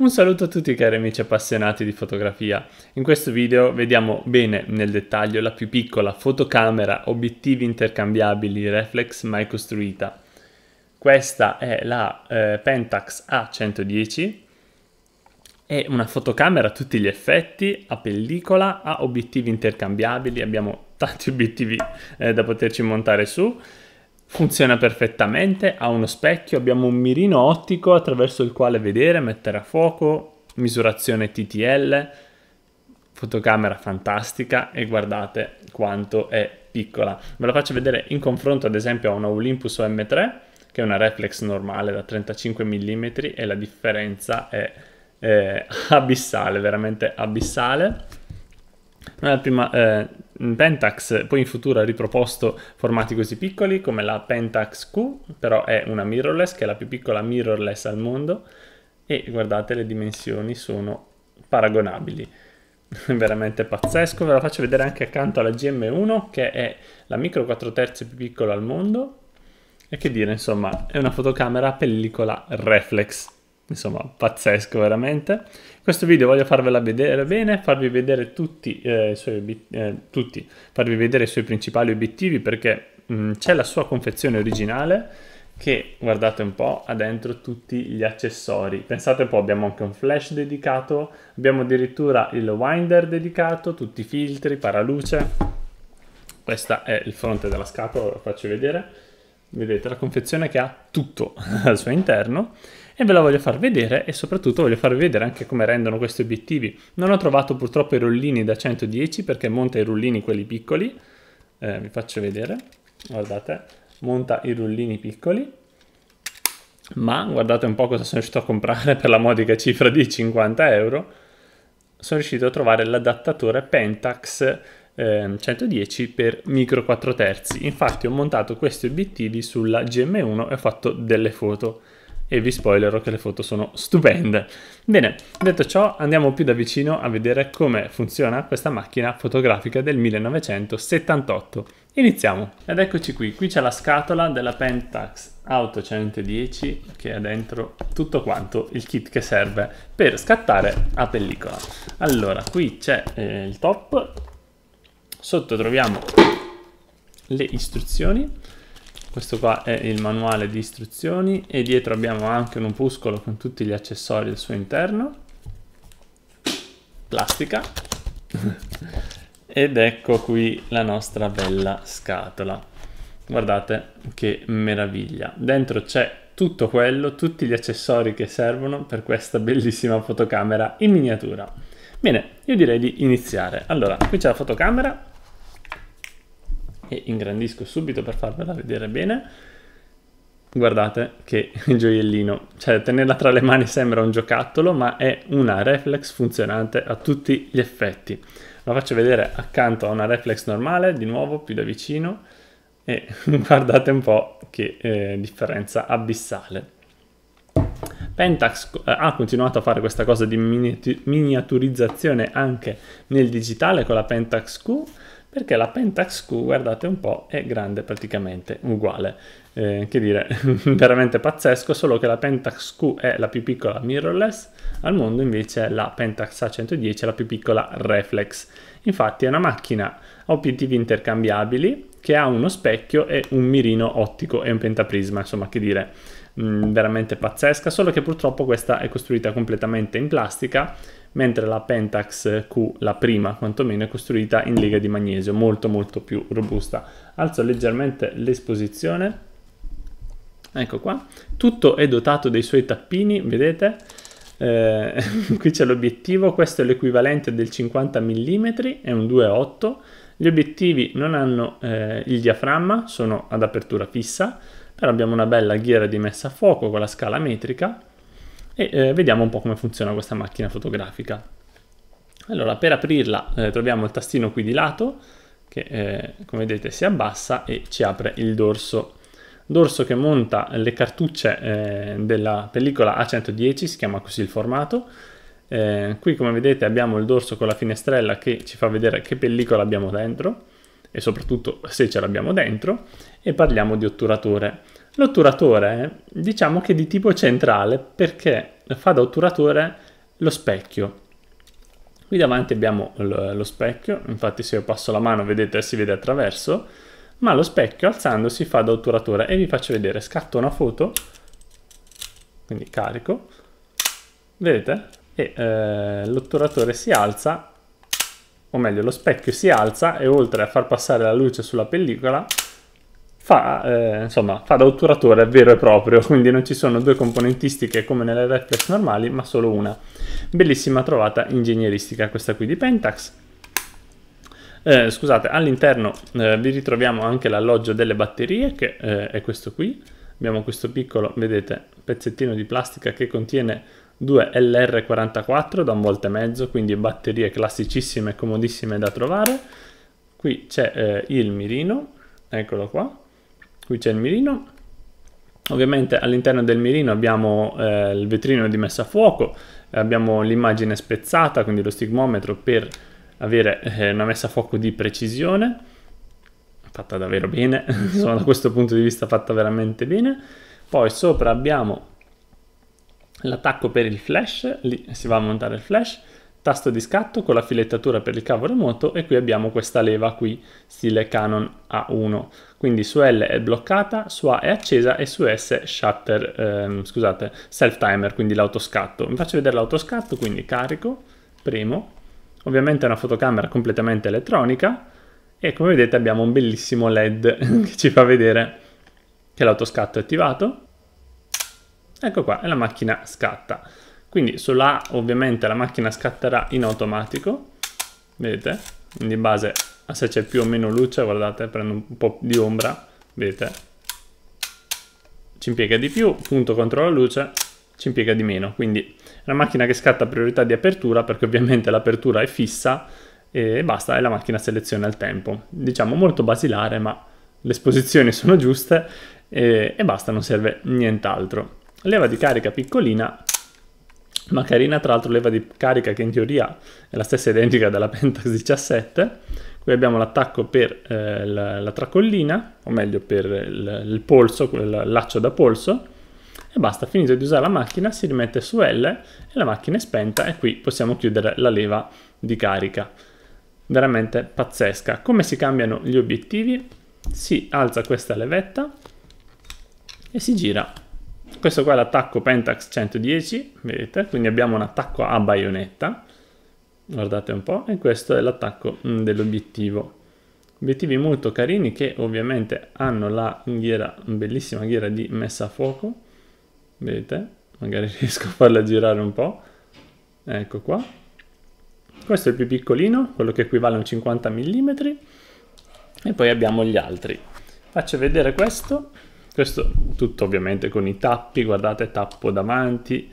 Un saluto a tutti cari amici appassionati di fotografia. In questo video vediamo bene nel dettaglio la più piccola fotocamera obiettivi intercambiabili reflex mai costruita. Questa è la eh, Pentax A110, è una fotocamera a tutti gli effetti, a pellicola, ha obiettivi intercambiabili, abbiamo tanti obiettivi eh, da poterci montare su Funziona perfettamente, ha uno specchio, abbiamo un mirino ottico attraverso il quale vedere, mettere a fuoco, misurazione TTL, fotocamera fantastica e guardate quanto è piccola. Ve la faccio vedere in confronto ad esempio a una Olympus OM3 che è una reflex normale da 35 mm e la differenza è eh, abissale, veramente abissale. la prima eh, Mm, Pentax poi in futuro ha riproposto formati così piccoli come la Pentax Q, però è una mirrorless che è la più piccola mirrorless al mondo e guardate le dimensioni sono paragonabili. Veramente pazzesco, ve la faccio vedere anche accanto alla GM1 che è la micro 4 terzi più piccola al mondo e che dire insomma è una fotocamera pellicola reflex insomma pazzesco veramente. questo video voglio farvela vedere bene, farvi vedere tutti, eh, i, suoi eh, tutti, farvi vedere i suoi principali obiettivi perché mm, c'è la sua confezione originale che guardate un po' ha dentro tutti gli accessori pensate un po' abbiamo anche un flash dedicato abbiamo addirittura il winder dedicato tutti i filtri paraluce questo è il fronte della scatola lo faccio vedere vedete la confezione che ha tutto al suo interno e ve la voglio far vedere e soprattutto voglio farvi vedere anche come rendono questi obiettivi. Non ho trovato purtroppo i rullini da 110 perché monta i rullini quelli piccoli, eh, vi faccio vedere, guardate, monta i rullini piccoli, ma guardate un po' cosa sono riuscito a comprare per la modica cifra di 50 euro, sono riuscito a trovare l'adattatore Pentax eh, 110 per micro 4 terzi infatti ho montato questi obiettivi sulla GM1 e ho fatto delle foto e vi spoilerò che le foto sono stupende. Bene, detto ciò andiamo più da vicino a vedere come funziona questa macchina fotografica del 1978. Iniziamo! Ed eccoci qui, qui c'è la scatola della Pentax Auto 110 che ha dentro tutto quanto il kit che serve per scattare a pellicola. Allora, qui c'è eh, il top, sotto troviamo le istruzioni questo qua è il manuale di istruzioni e dietro abbiamo anche un opuscolo con tutti gli accessori al suo interno plastica ed ecco qui la nostra bella scatola guardate che meraviglia dentro c'è tutto quello tutti gli accessori che servono per questa bellissima fotocamera in miniatura bene io direi di iniziare allora qui c'è la fotocamera e ingrandisco subito per farvela vedere bene guardate che gioiellino, cioè tenerla tra le mani sembra un giocattolo ma è una reflex funzionante a tutti gli effetti. La faccio vedere accanto a una reflex normale, di nuovo più da vicino e guardate un po' che eh, differenza abissale. Pentax eh, ha continuato a fare questa cosa di miniaturizzazione anche nel digitale con la Pentax Q perché la Pentax Q, guardate un po', è grande praticamente uguale. Eh, che dire, veramente pazzesco, solo che la Pentax Q è la più piccola mirrorless, al mondo invece la Pentax A110 è la più piccola reflex. Infatti è una macchina a obiettivi intercambiabili che ha uno specchio e un mirino ottico e un pentaprisma, insomma che dire, mh, mm, veramente pazzesca, solo che purtroppo questa è costruita completamente in plastica mentre la Pentax Q, la prima quantomeno, è costruita in lega di magnesio, molto molto più robusta. Alzo leggermente l'esposizione, ecco qua, tutto è dotato dei suoi tappini, vedete? Eh, qui c'è l'obiettivo, questo è l'equivalente del 50 mm, è un 2.8, gli obiettivi non hanno eh, il diaframma, sono ad apertura fissa, però abbiamo una bella ghiera di messa a fuoco con la scala metrica, e eh, vediamo un po' come funziona questa macchina fotografica. Allora, per aprirla eh, troviamo il tastino qui di lato, che eh, come vedete si abbassa e ci apre il dorso. Dorso che monta le cartucce eh, della pellicola A110, si chiama così il formato. Eh, qui come vedete abbiamo il dorso con la finestrella che ci fa vedere che pellicola abbiamo dentro e soprattutto se ce l'abbiamo dentro e parliamo di otturatore. L'otturatore diciamo che è di tipo centrale perché fa da otturatore lo specchio. Qui davanti abbiamo lo specchio, infatti se io passo la mano vedete si vede attraverso, ma lo specchio alzandosi fa da otturatore e vi faccio vedere, scatto una foto, quindi carico, vedete? E eh, l'otturatore si alza, o meglio lo specchio si alza e oltre a far passare la luce sulla pellicola fa, eh, insomma, fa da otturatore vero e proprio, quindi non ci sono due componentistiche come nelle reflex normali, ma solo una. Bellissima trovata ingegneristica questa qui di Pentax. Eh, scusate, all'interno eh, vi ritroviamo anche l'alloggio delle batterie, che eh, è questo qui. Abbiamo questo piccolo, vedete, pezzettino di plastica che contiene due LR44 da un volta e mezzo, quindi batterie classicissime e comodissime da trovare. Qui c'è eh, il mirino, eccolo qua, qui c'è il mirino ovviamente all'interno del mirino abbiamo eh, il vetrino di messa a fuoco abbiamo l'immagine spezzata quindi lo stigmometro per avere eh, una messa a fuoco di precisione fatta davvero bene insomma da questo punto di vista fatta veramente bene poi sopra abbiamo l'attacco per il flash lì si va a montare il flash tasto di scatto con la filettatura per il cavo remoto e qui abbiamo questa leva qui, stile Canon A1. Quindi su L è bloccata, su A è accesa e su S è shutter, ehm, scusate, self timer, quindi l'autoscatto. Vi faccio vedere l'autoscatto, quindi carico, premo. Ovviamente è una fotocamera completamente elettronica e come vedete abbiamo un bellissimo LED che ci fa vedere che l'autoscatto è attivato. Ecco qua, e la macchina scatta. Quindi sulla A ovviamente la macchina scatterà in automatico, vedete? Quindi in base a se c'è più o meno luce, guardate, prendo un po' di ombra, vedete? Ci impiega di più, punto contro la luce, ci impiega di meno. Quindi è una macchina che scatta priorità di apertura, perché ovviamente l'apertura è fissa, e basta, e la macchina seleziona il tempo. Diciamo molto basilare, ma le esposizioni sono giuste e, e basta, non serve nient'altro. Leva di carica piccolina, ma carina tra l'altro leva di carica che in teoria è la stessa identica della Pentax 17 qui abbiamo l'attacco per eh, la, la, tracollina o meglio per il, il polso, il laccio da polso e basta, finito di usare la macchina si rimette su L e la macchina è spenta e qui possiamo chiudere la leva di carica veramente pazzesca come si cambiano gli obiettivi? si alza questa levetta e si gira questo qua è l'attacco Pentax 110, vedete? Quindi abbiamo un attacco a baionetta, guardate un po', e questo è l'attacco mm, dell'obiettivo. Obiettivi molto carini che ovviamente hanno la ghiera, bellissima ghiera di messa a fuoco, vedete? Magari riesco a farla girare un po', ecco qua. Questo è il più piccolino, quello che equivale a un 50 mm, e poi abbiamo gli altri. Faccio vedere questo, questo tutto ovviamente con i tappi, guardate, tappo davanti,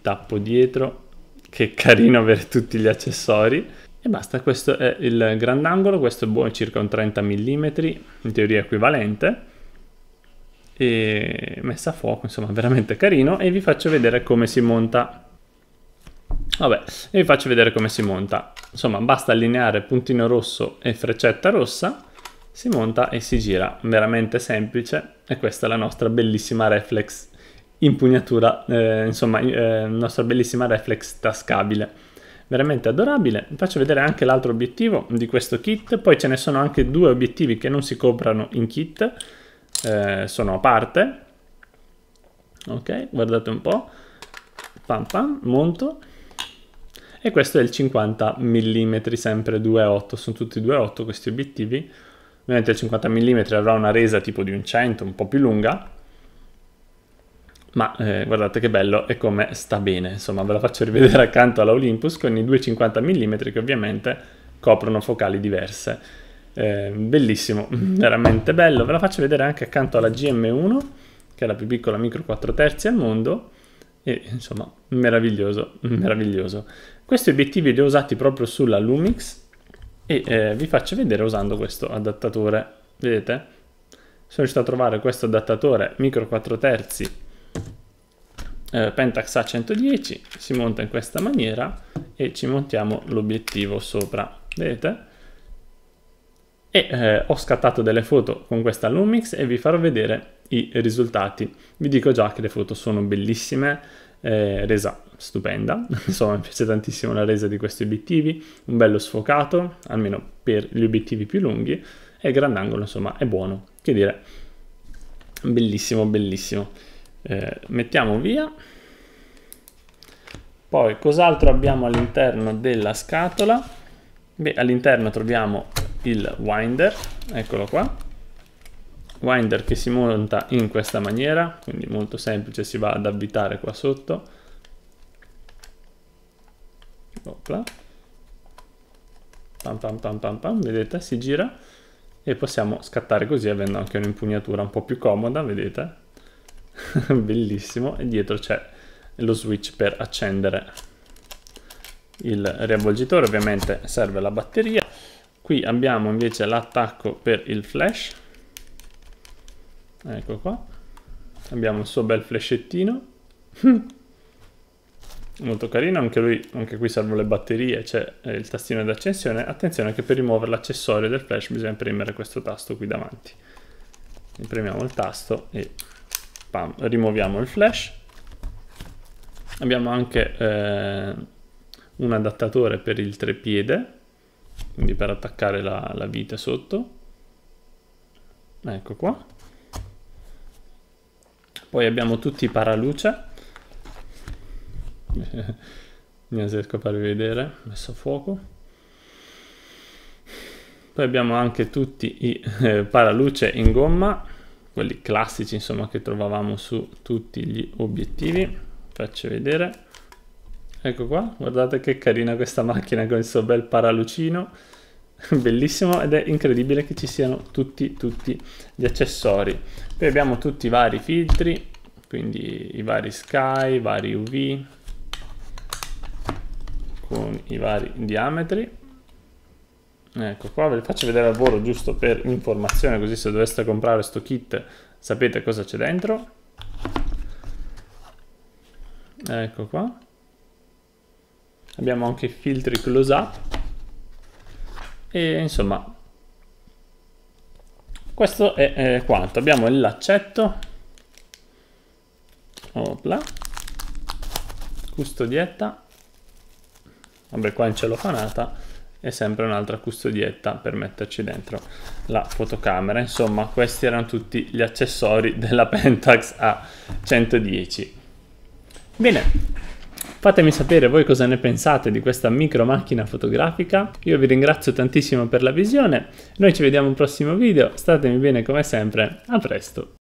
tappo dietro, che carino avere tutti gli accessori. E basta, questo è il grandangolo, questo è buono, circa un 30 mm, in teoria equivalente. E messa a fuoco, insomma, veramente carino. E vi faccio vedere come si monta. Vabbè, e vi faccio vedere come si monta. Insomma, basta allineare puntino rosso e freccetta rossa, si monta e si gira. Veramente semplice e questa è la nostra bellissima reflex impugnatura, eh, insomma, eh, nostra bellissima reflex tascabile. Veramente adorabile. Vi faccio vedere anche l'altro obiettivo di questo kit. Poi ce ne sono anche due obiettivi che non si comprano in kit, eh, sono a parte. Ok, guardate un po'. Pam pam, monto. E questo è il 50 mm, sempre 2.8, sono tutti 2.8 questi obiettivi ovviamente il 50 mm avrà una resa tipo di un 100, un po' più lunga, ma eh, guardate che bello e come sta bene, insomma ve la faccio rivedere accanto alla Olympus con i due 50 mm che ovviamente coprono focali diverse. Eh, bellissimo, veramente bello, ve la faccio vedere anche accanto alla GM1 che è la più piccola micro 4 terzi al mondo e insomma meraviglioso, meraviglioso. Questi obiettivi li ho usati proprio sulla Lumix e eh, vi faccio vedere usando questo adattatore vedete sono riuscito a trovare questo adattatore micro 4 terzi eh, pentax a110 si monta in questa maniera e ci montiamo l'obiettivo sopra vedete e eh, ho scattato delle foto con questa Lumix e vi farò vedere i risultati vi dico già che le foto sono bellissime eh, resa stupenda, insomma mi piace tantissimo la resa di questi obiettivi, un bello sfocato, almeno per gli obiettivi più lunghi, e il grandangolo insomma è buono, che dire, bellissimo, bellissimo. Eh, mettiamo via. Poi cos'altro abbiamo all'interno della scatola? Beh, all'interno troviamo il winder, eccolo qua. Winder che si monta in questa maniera, quindi molto semplice, si va ad avvitare qua sotto Opla. Pam pam pam pam pam, vedete? Si gira e possiamo scattare così avendo anche un'impugnatura un po' più comoda, vedete? Bellissimo. E dietro c'è lo switch per accendere il riavvolgitore. Ovviamente serve la batteria. Qui abbiamo invece l'attacco per il flash. Ecco qua. Abbiamo il suo bel flashettino. molto carino anche lui anche qui servono le batterie c'è eh, il tastino di accensione attenzione che per rimuovere l'accessorio del flash bisogna premere questo tasto qui davanti premiamo il tasto e pam, rimuoviamo il flash abbiamo anche eh, un adattatore per il trepiede quindi per attaccare la, la vite sotto ecco qua poi abbiamo tutti i paraluce mi riesco a farvi vedere messo a fuoco poi abbiamo anche tutti i eh, paraluce in gomma quelli classici insomma che trovavamo su tutti gli obiettivi faccio vedere ecco qua guardate che carina questa macchina con il suo bel paralucino bellissimo ed è incredibile che ci siano tutti tutti gli accessori poi abbiamo tutti i vari filtri quindi i vari sky i vari uv con i vari diametri ecco qua ve li faccio vedere al volo giusto per informazione così se doveste comprare sto kit sapete cosa c'è dentro ecco qua abbiamo anche i filtri close up e insomma questo è eh, quanto abbiamo il laccetto opla custodietta vabbè qua in cellofanata e sempre un'altra custodietta per metterci dentro la fotocamera insomma questi erano tutti gli accessori della Pentax A110 bene Fatemi sapere voi cosa ne pensate di questa micro macchina fotografica. Io vi ringrazio tantissimo per la visione. Noi ci vediamo al prossimo video. Statemi bene come sempre. A presto.